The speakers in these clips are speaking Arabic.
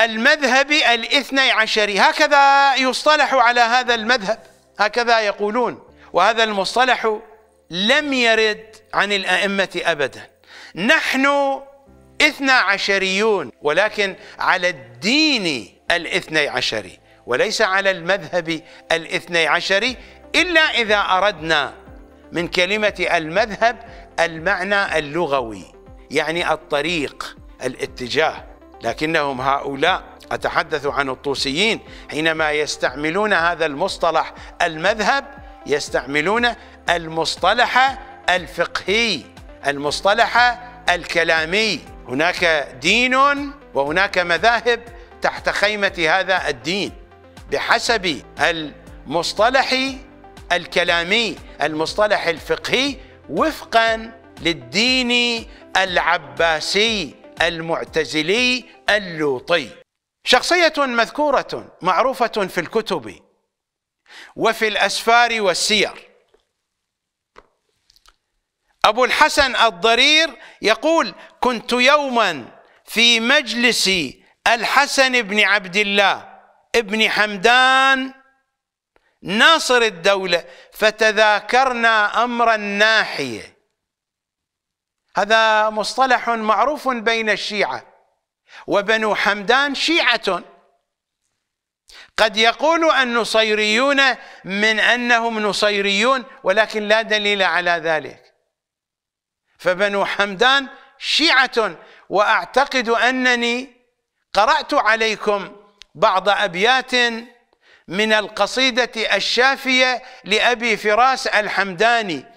المذهب الاثني عشري هكذا يصطلح على هذا المذهب هكذا يقولون وهذا المصطلح لم يرد عن الأئمة أبدا نحن اثنا عشريون ولكن على الدين الاثني عشري وليس على المذهب الاثني عشري إلا إذا أردنا من كلمة المذهب المعنى اللغوي يعني الطريق الاتجاه لكنهم هؤلاء أتحدث عن الطوسيين حينما يستعملون هذا المصطلح المذهب يستعملون المصطلح الفقهي المصطلح الكلامي هناك دين وهناك مذاهب تحت خيمة هذا الدين بحسب المصطلح الكلامي المصطلح الفقهي وفقا للدين العباسي المعتزلي اللوطي شخصية مذكورة معروفة في الكتب وفي الأسفار والسير أبو الحسن الضرير يقول كنت يوما في مجلس الحسن بن عبد الله ابن حمدان ناصر الدولة فتذاكرنا أمر الناحية هذا مصطلح معروف بين الشيعة وبنو حمدان شيعة قد يقول النصيريون من أنهم نصيريون ولكن لا دليل على ذلك فبنو حمدان شيعة وأعتقد أنني قرأت عليكم بعض أبيات من القصيدة الشافية لأبي فراس الحمداني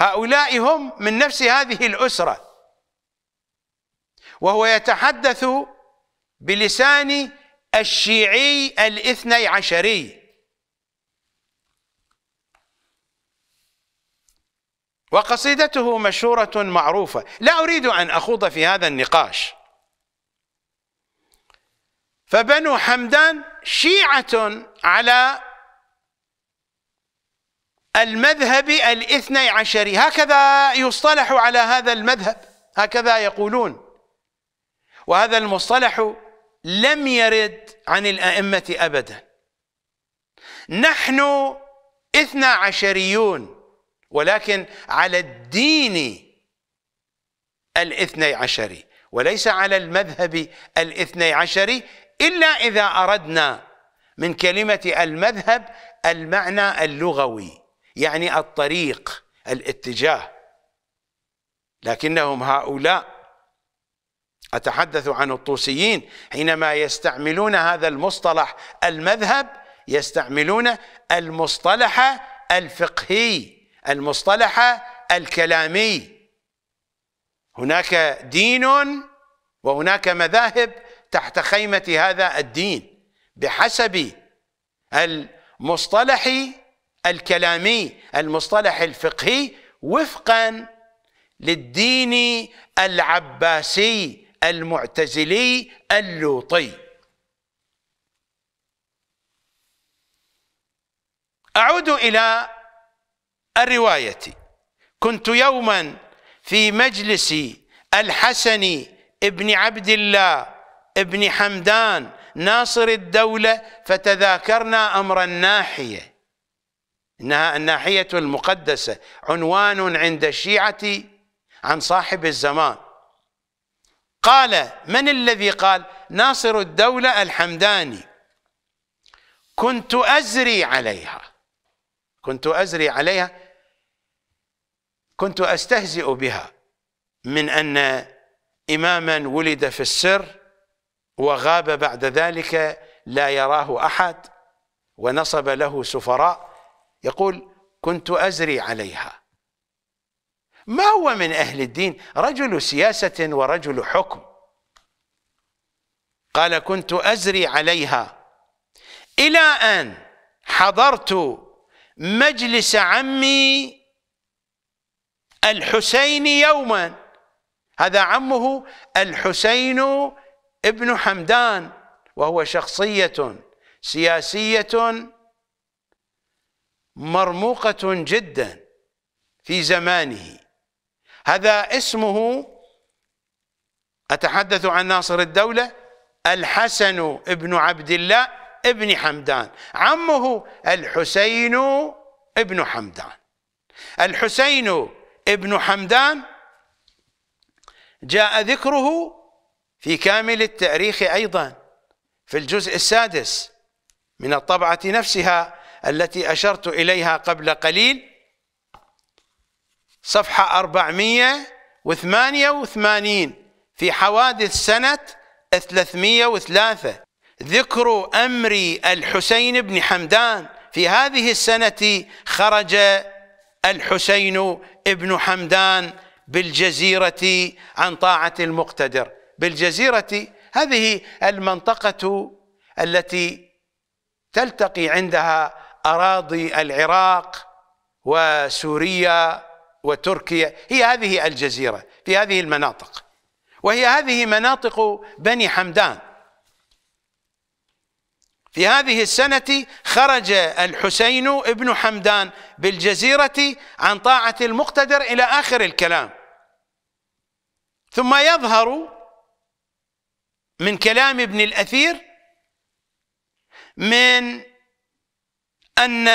هؤلاء هم من نفس هذه الأسرة وهو يتحدث بلسان الشيعي الاثني عشري وقصيدته مشهورة معروفة لا أريد أن أخوض في هذا النقاش فبنو حمدان شيعة على المذهب الاثني عشري هكذا يصطلح على هذا المذهب هكذا يقولون وهذا المصطلح لم يرد عن الأئمة أبدا نحن اثنا عشريون ولكن على الدين الاثني عشري وليس على المذهب الاثني عشري إلا إذا أردنا من كلمة المذهب المعنى اللغوي يعني الطريق الاتجاه لكنهم هؤلاء أتحدث عن الطوسيين حينما يستعملون هذا المصطلح المذهب يستعملون المصطلح الفقهي المصطلح الكلامي هناك دين وهناك مذاهب تحت خيمة هذا الدين بحسب المصطلح الكلامي المصطلح الفقهي وفقا للدين العباسي المعتزلي اللوطي أعود إلى الرواية كنت يوما في مجلس الحسن ابن عبد الله ابن حمدان ناصر الدولة فتذاكرنا أمر الناحية إنها الناحية المقدسة عنوان عند الشيعة عن صاحب الزمان قال من الذي قال ناصر الدولة الحمداني كنت أزري عليها كنت أزري عليها كنت أستهزئ بها من أن إماما ولد في السر وغاب بعد ذلك لا يراه أحد ونصب له سفراء يقول كنت أزري عليها ما هو من أهل الدين رجل سياسة ورجل حكم قال كنت أزري عليها إلى أن حضرت مجلس عمي الحسين يوما هذا عمه الحسين ابن حمدان وهو شخصية سياسية مرموقة جدا في زمانه هذا اسمه أتحدث عن ناصر الدولة الحسن ابن عبد الله ابن حمدان عمه الحسين ابن حمدان الحسين ابن حمدان جاء ذكره في كامل التاريخ أيضا في الجزء السادس من الطبعة نفسها التي أشرت إليها قبل قليل صفحة 488 في حوادث سنة 303 ذكر أمر الحسين بن حمدان في هذه السنة خرج الحسين بن حمدان بالجزيرة عن طاعة المقتدر بالجزيرة هذه المنطقة التي تلتقي عندها أراضي العراق وسوريا وتركيا هي هذه الجزيرة في هذه المناطق وهي هذه مناطق بني حمدان في هذه السنة خرج الحسين ابن حمدان بالجزيرة عن طاعة المقتدر إلى آخر الكلام ثم يظهر من كلام ابن الأثير من أن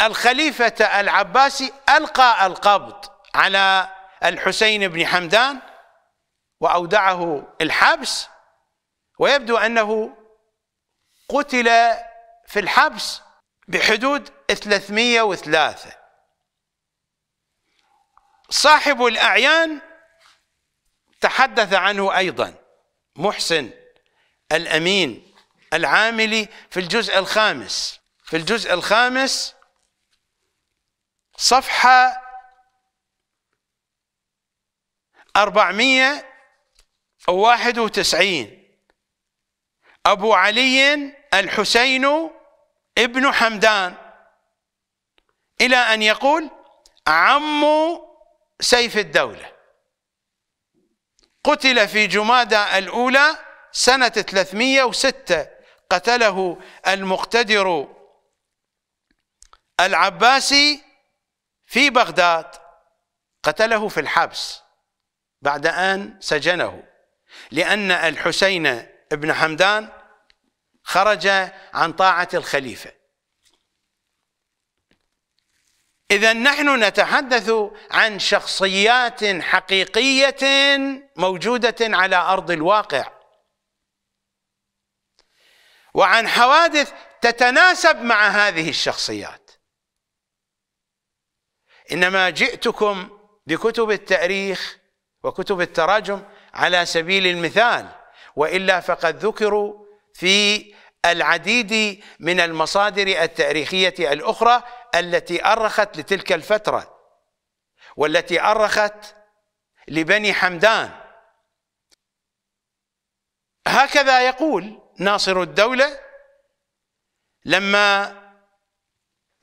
الخليفة العباسي ألقى القبض على الحسين بن حمدان وأودعه الحبس ويبدو أنه قتل في الحبس بحدود 303 صاحب الأعيان تحدث عنه أيضا محسن الأمين العاملي في الجزء الخامس في الجزء الخامس صفحة أربعمية واحد وتسعين أبو علي الحسين ابن حمدان إلى أن يقول عم سيف الدولة قتل في جمادى الأولى سنة 306 قتله المقتدر العباسي في بغداد قتله في الحبس بعد أن سجنه لأن الحسين بن حمدان خرج عن طاعة الخليفة إذا نحن نتحدث عن شخصيات حقيقية موجودة على أرض الواقع وعن حوادث تتناسب مع هذه الشخصيات انما جئتكم بكتب التاريخ وكتب التراجم على سبيل المثال والا فقد ذكروا في العديد من المصادر التاريخيه الاخرى التي ارخت لتلك الفتره والتي ارخت لبني حمدان هكذا يقول ناصر الدوله لما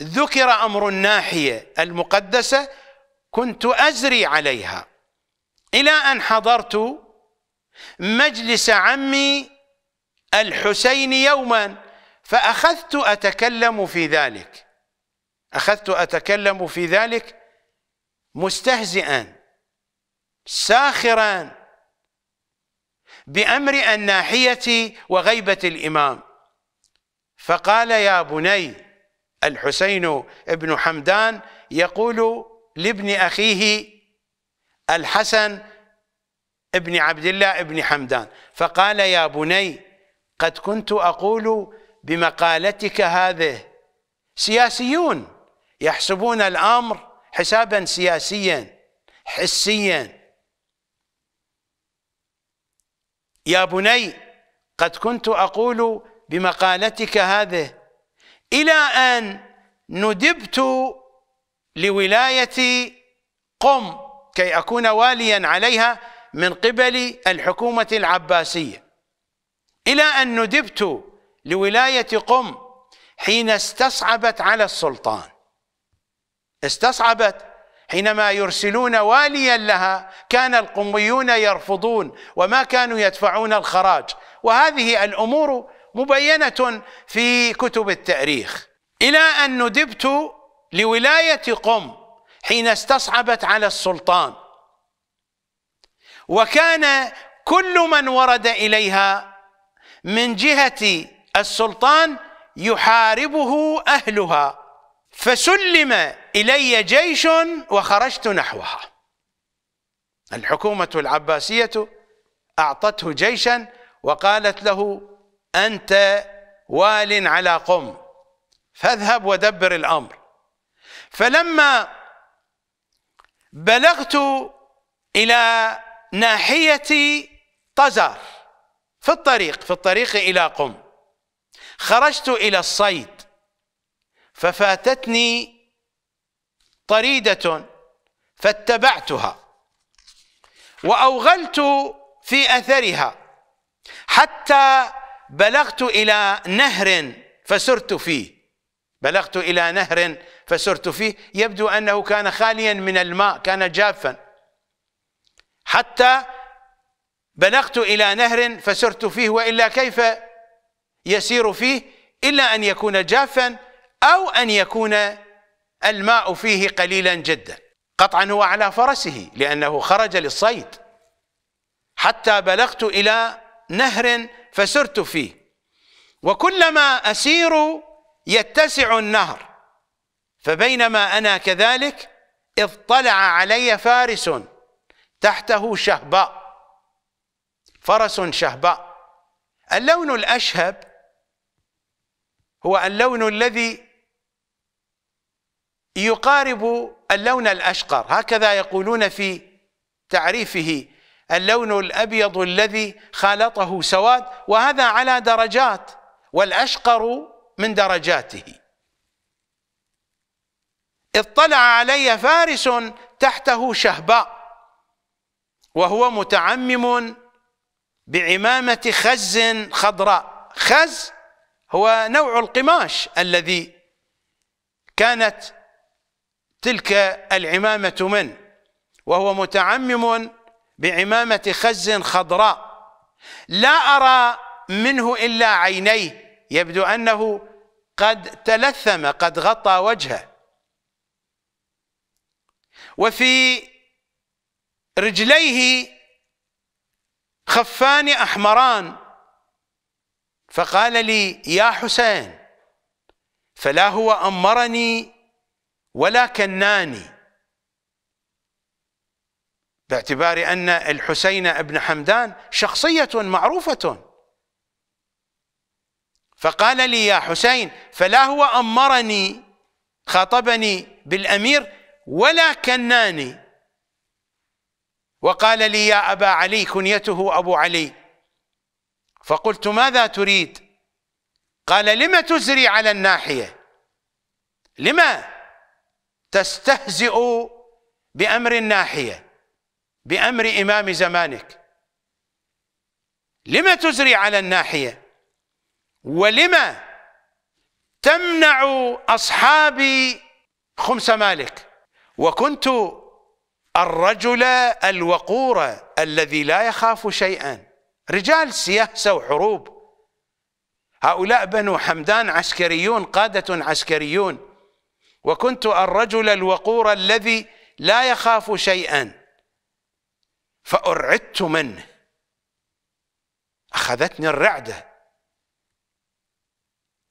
ذكر أمر الناحية المقدسة كنت ازري عليها إلى أن حضرت مجلس عمي الحسين يوما فأخذت أتكلم في ذلك أخذت أتكلم في ذلك مستهزئا ساخرا بأمر الناحية وغيبة الإمام فقال يا بني الحسين بن حمدان يقول لابن أخيه الحسن ابن عبد الله ابن حمدان فقال يا بني قد كنت أقول بمقالتك هذه سياسيون يحسبون الأمر حسابا سياسيا حسيا يا بني قد كنت أقول بمقالتك هذه إلى أن ندبت لولاية قم كي أكون واليا عليها من قبل الحكومة العباسية إلى أن ندبت لولاية قم حين استصعبت على السلطان استصعبت حينما يرسلون واليا لها كان القميون يرفضون وما كانوا يدفعون الخراج وهذه الأمور مبينه في كتب التاريخ الى ان ندبت لولايه قم حين استصعبت على السلطان وكان كل من ورد اليها من جهه السلطان يحاربه اهلها فسلم الي جيش وخرجت نحوها الحكومه العباسيه اعطته جيشا وقالت له أنت وال على قم فاذهب ودبر الأمر فلما بلغت إلى ناحية طزر في الطريق في الطريق إلى قم خرجت إلى الصيد ففاتتني طريدة فاتبعتها وأوغلت في أثرها حتى بلغت إلى نهر فسرت فيه بلغت إلى نهر فسرت فيه يبدو أنه كان خاليا من الماء كان جافا حتى بلغت إلى نهر فسرت فيه وإلا كيف يسير فيه إلا أن يكون جافا أو أن يكون الماء فيه قليلا جدا قطعا هو على فرسه لأنه خرج للصيد حتى بلغت إلى نهر فسرت فيه وكلما أسير يتسع النهر فبينما أنا كذلك اطلع علي فارس تحته شهباء فرس شهباء اللون الأشهب هو اللون الذي يقارب اللون الأشقر هكذا يقولون في تعريفه اللون الأبيض الذي خالطه سواد وهذا على درجات والأشقر من درجاته اطلع علي فارس تحته شهباء وهو متعمم بعمامة خز خضراء خز هو نوع القماش الذي كانت تلك العمامة منه وهو متعمم بعمامة خز خضراء لا أرى منه إلا عينيه يبدو أنه قد تلثم قد غطى وجهه وفي رجليه خفان أحمران فقال لي يا حسين فلا هو أمرني ولا كناني باعتبار أن الحسين بن حمدان شخصية معروفة فقال لي يا حسين فلا هو أمرني خاطبني بالأمير ولا كناني وقال لي يا أبا علي كنيته أبو علي فقلت ماذا تريد قال لم تزري على الناحية لما تستهزئ بأمر الناحية بأمر إمام زمانك لما تزري على الناحية ولما تمنع أصحابي خمس مالك وكنت الرجل الوقور الذي لا يخاف شيئا رجال سياسة وحروب هؤلاء بنو حمدان عسكريون قادة عسكريون وكنت الرجل الوقور الذي لا يخاف شيئا فأرعدت منه أخذتني الرعدة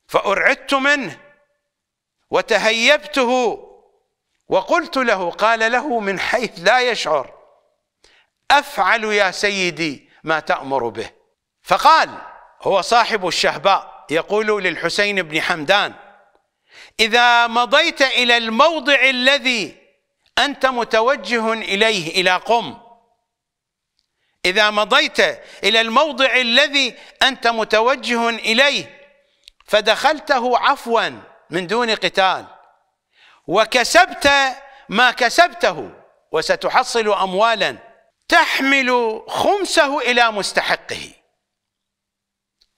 فأرعدت منه وتهيبته وقلت له قال له من حيث لا يشعر أفعل يا سيدي ما تأمر به فقال هو صاحب الشهباء يقول للحسين بن حمدان إذا مضيت إلى الموضع الذي أنت متوجه إليه إلى قم إذا مضيت إلى الموضع الذي أنت متوجه إليه فدخلته عفوا من دون قتال وكسبت ما كسبته وستحصل أموالا تحمل خمسه إلى مستحقه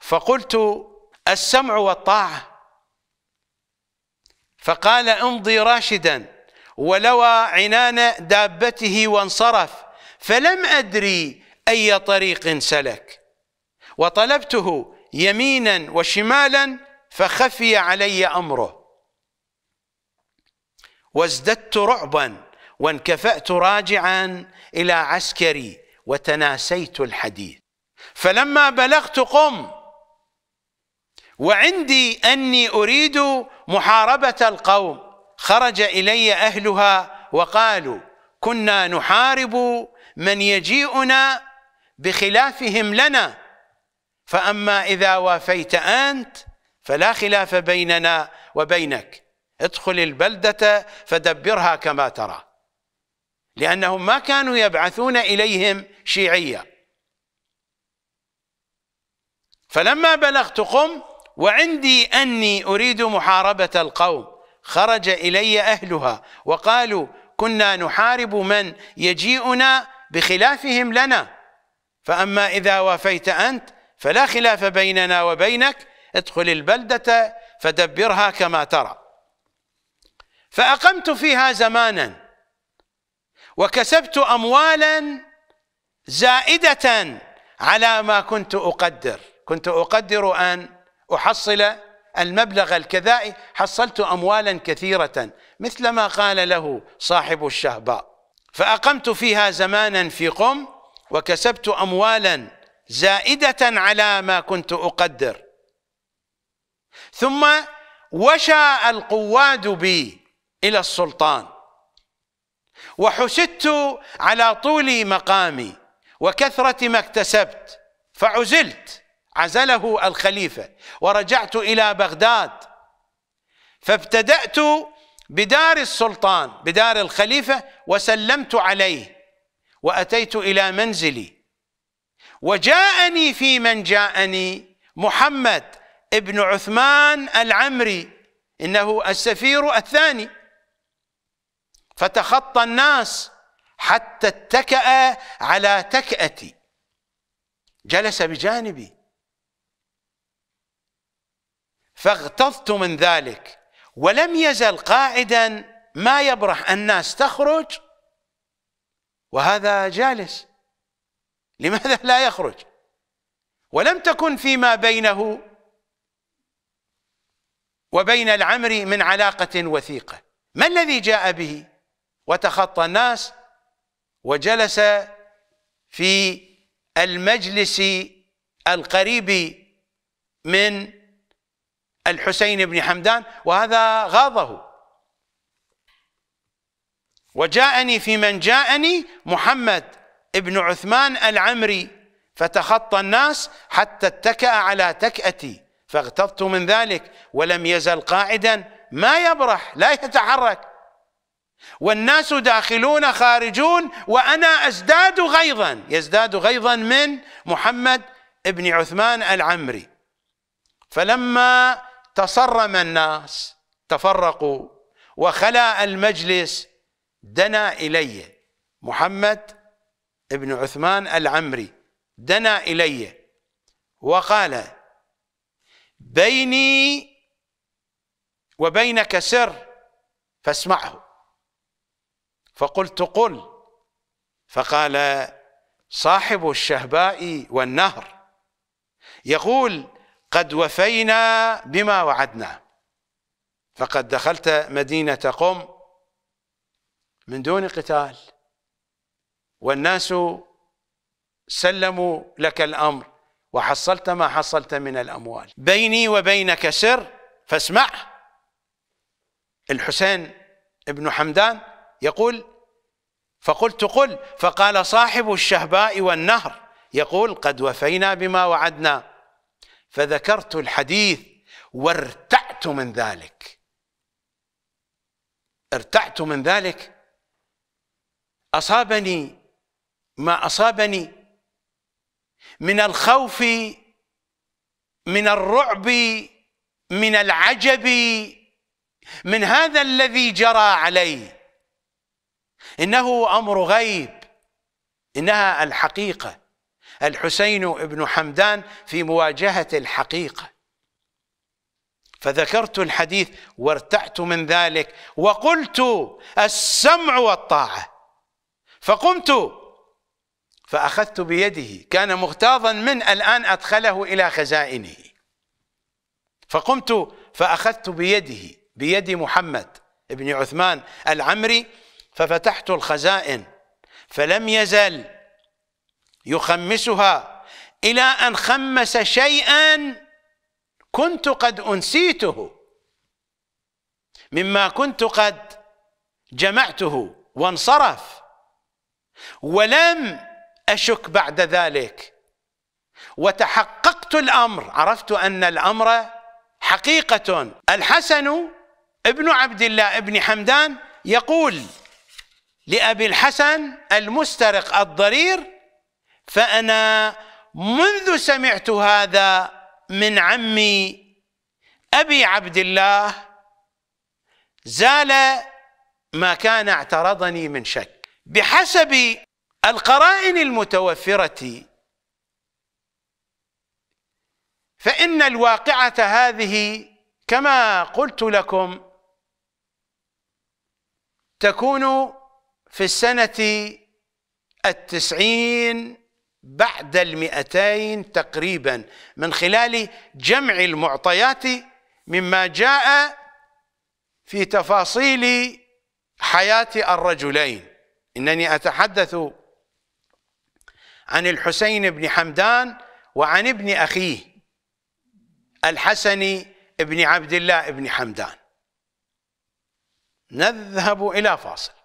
فقلت السمع والطاعة فقال امضي راشدا ولوى عنان دابته وانصرف فلم أدري أي طريق سلك وطلبته يمينا وشمالا فخفي علي أمره وازددت رعبا وانكفأت راجعا إلى عسكري وتناسيت الحديث فلما بلغت قم وعندي أني أريد محاربة القوم خرج إلي أهلها وقالوا كنا نحارب من يجيئنا بخلافهم لنا فأما إذا وافيت أنت فلا خلاف بيننا وبينك ادخل البلدة فدبرها كما ترى لأنهم ما كانوا يبعثون إليهم شيعية فلما بلغت قم وعندي أني أريد محاربة القوم خرج إلي أهلها وقالوا كنا نحارب من يجيئنا بخلافهم لنا فأما إذا وافيت أنت فلا خلاف بيننا وبينك ادخل البلدة فدبرها كما ترى فأقمت فيها زمانا وكسبت أموالا زائدة على ما كنت أقدر كنت أقدر أن أحصل المبلغ الكذائي حصلت أموالا كثيرة مثل ما قال له صاحب الشهباء فأقمت فيها زمانا في قم وكسبت أموالا زائدة على ما كنت أقدر ثم وشى القواد بي إلى السلطان وحسدت على طول مقامي وكثرة ما اكتسبت فعزلت عزله الخليفة ورجعت إلى بغداد فابتدأت بدار السلطان بدار الخليفة وسلمت عليه وأتيت إلى منزلي وجاءني في من جاءني محمد ابن عثمان العمري إنه السفير الثاني فتخطى الناس حتى اتكأ على تكأتي جلس بجانبي فاغتظت من ذلك ولم يزل قاعدا ما يبرح الناس تخرج وهذا جالس لماذا لا يخرج ولم تكن فيما بينه وبين العمر من علاقة وثيقة ما الذي جاء به وتخطى الناس وجلس في المجلس القريب من الحسين بن حمدان وهذا غاضه وجاءني في من جاءني محمد ابن عثمان العمري فتخطى الناس حتى اتكأ على تكأتي فاغتظت من ذلك ولم يزل قاعدا ما يبرح لا يتحرك والناس داخلون خارجون وأنا أزداد غيظا يزداد غيظا من محمد ابن عثمان العمري فلما تصرم الناس تفرقوا وخلا المجلس دنا إلي محمد ابن عثمان العمري دنا إلي وقال بيني وبينك سر فاسمعه فقلت قل فقال صاحب الشهباء والنهر يقول قد وفينا بما وعدناه فقد دخلت مدينة قم من دون قتال والناس سلموا لك الأمر وحصلت ما حصلت من الأموال بيني وبينك سر فاسمع الحسين ابن حمدان يقول فقلت قل فقال صاحب الشهباء والنهر يقول قد وفينا بما وعدنا فذكرت الحديث وارتعت من ذلك ارتعت من ذلك أصابني ما أصابني من الخوف من الرعب من العجب من هذا الذي جرى عليه إنه أمر غيب إنها الحقيقة الحسين بن حمدان في مواجهة الحقيقة فذكرت الحديث وارتعت من ذلك وقلت السمع والطاعة فقمت فأخذت بيده كان مغتاظا من الآن أدخله إلى خزائنه فقمت فأخذت بيده بيد محمد بن عثمان العمري ففتحت الخزائن فلم يزل يخمسها إلى أن خمس شيئا كنت قد أنسيته مما كنت قد جمعته وانصرف ولم أشك بعد ذلك وتحققت الأمر عرفت أن الأمر حقيقة الحسن ابن عبد الله ابن حمدان يقول لأبي الحسن المسترق الضرير فأنا منذ سمعت هذا من عمي أبي عبد الله زال ما كان اعترضني من شك بحسب القرائن المتوفرة فإن الواقعة هذه كما قلت لكم تكون في السنة التسعين بعد المئتين تقريبا من خلال جمع المعطيات مما جاء في تفاصيل حياة الرجلين إنني أتحدث عن الحسين بن حمدان وعن ابن أخيه الحسن بن عبد الله بن حمدان نذهب إلى فاصل